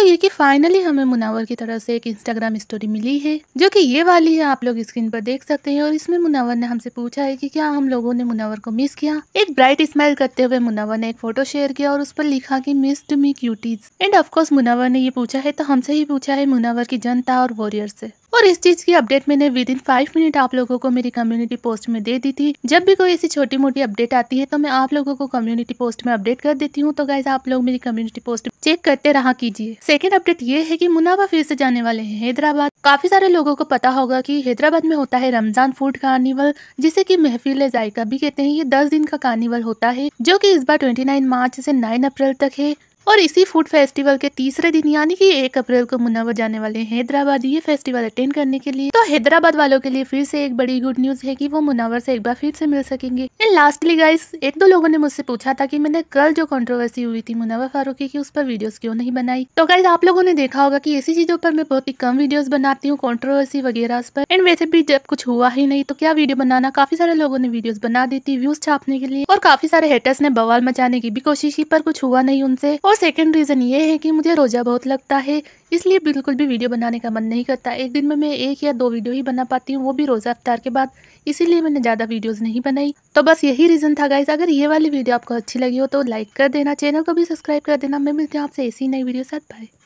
तो ये कि फाइनली हमें मुनावर की तरफ से एक इंस्टाग्राम स्टोरी मिली है जो कि ये वाली है आप लोग स्क्रीन पर देख सकते हैं और इसमें मुनावर ने हमसे पूछा है कि क्या हम लोगों ने मुनावर को मिस किया एक ब्राइट स्माइल करते हुए मुनावर ने एक फोटो शेयर किया और उस पर लिखा कि missed me cuties and of course Munawar ने ये पूछा है तो हमसे ही पूछा है मुनावर की जनता और वॉरियर से और इस चीज की अपडेट मैंने विद इन फाइव मिनट आप लोगों को मेरी कम्युनिटी पोस्ट में दे दी थी जब भी कोई ऐसी छोटी मोटी अपडेट आती है तो मैं आप लोगों को कम्युनिटी पोस्ट में अपडेट कर देती हूँ तो गाइज आप लोग मेरी कम्युनिटी पोस्ट चेक करते रहा कीजिए सेकेंड अपडेट ये है की मुनावा फिर से जाने वाले हैं हैदराबाद काफी सारे लोगों को पता होगा की हैदराबाद में होता है रमजान फूड कार्निवल जिसे की महफिल जायका भी कहते हैं ये दस दिन का कार्निवल होता है जो की इस बार ट्वेंटी मार्च से नाइन अप्रैल तक है और इसी फूड फेस्टिवल के तीसरे दिन यानी कि एक अप्रैल को मुनावर जाने वाले हैं हैदराबाद ये फेस्टिवल अटेंड करने के लिए तो हैदराबाद वालों के लिए फिर से एक बड़ी गुड न्यूज है कि वो मुनावर से एक बार फिर से मिल सकेंगे एंड लास्टली गाइस एक दो लोगों ने मुझसे पूछा था कि मैंने कल जो कंट्रोवर्सी हुई थी मुनावर फारूकी की उस पर वीडियो क्यों नहीं बनाई तो गाइज आप लोगों ने देखा होगा की ऐसी चीजों पर मैं बहुत ही कम वीडियोज बनाती हूँ कॉन्ट्रोवर्सी वगैरह उस पर एंड वैसे भी जब कुछ हुआ ही नहीं तो क्या वीडियो बनाना काफी सारे लोगों ने वीडियोज बना दी थी व्यूज छापने के लिए और काफी सारे हेटर्स ने बवाल मचाने की भी कोशिश की पर कुछ हुआ नहीं उनसे और सेकंड रीज़न ये है कि मुझे रोज़ा बहुत लगता है इसलिए बिल्कुल भी वीडियो बनाने का मन नहीं करता एक दिन में मैं एक या दो वीडियो ही बना पाती हूँ वो भी रोज़ा अफ्तार के बाद इसीलिए मैंने ज़्यादा वीडियोस नहीं बनाई तो बस यही रीज़न था गाइज अगर ये वाली वीडियो आपको अच्छी लगी हो तो लाइक कर देना चैनल को भी सब्सक्राइब कर देना मैं मिलती हूँ आपसे ऐसी नई वीडियो साथ बाय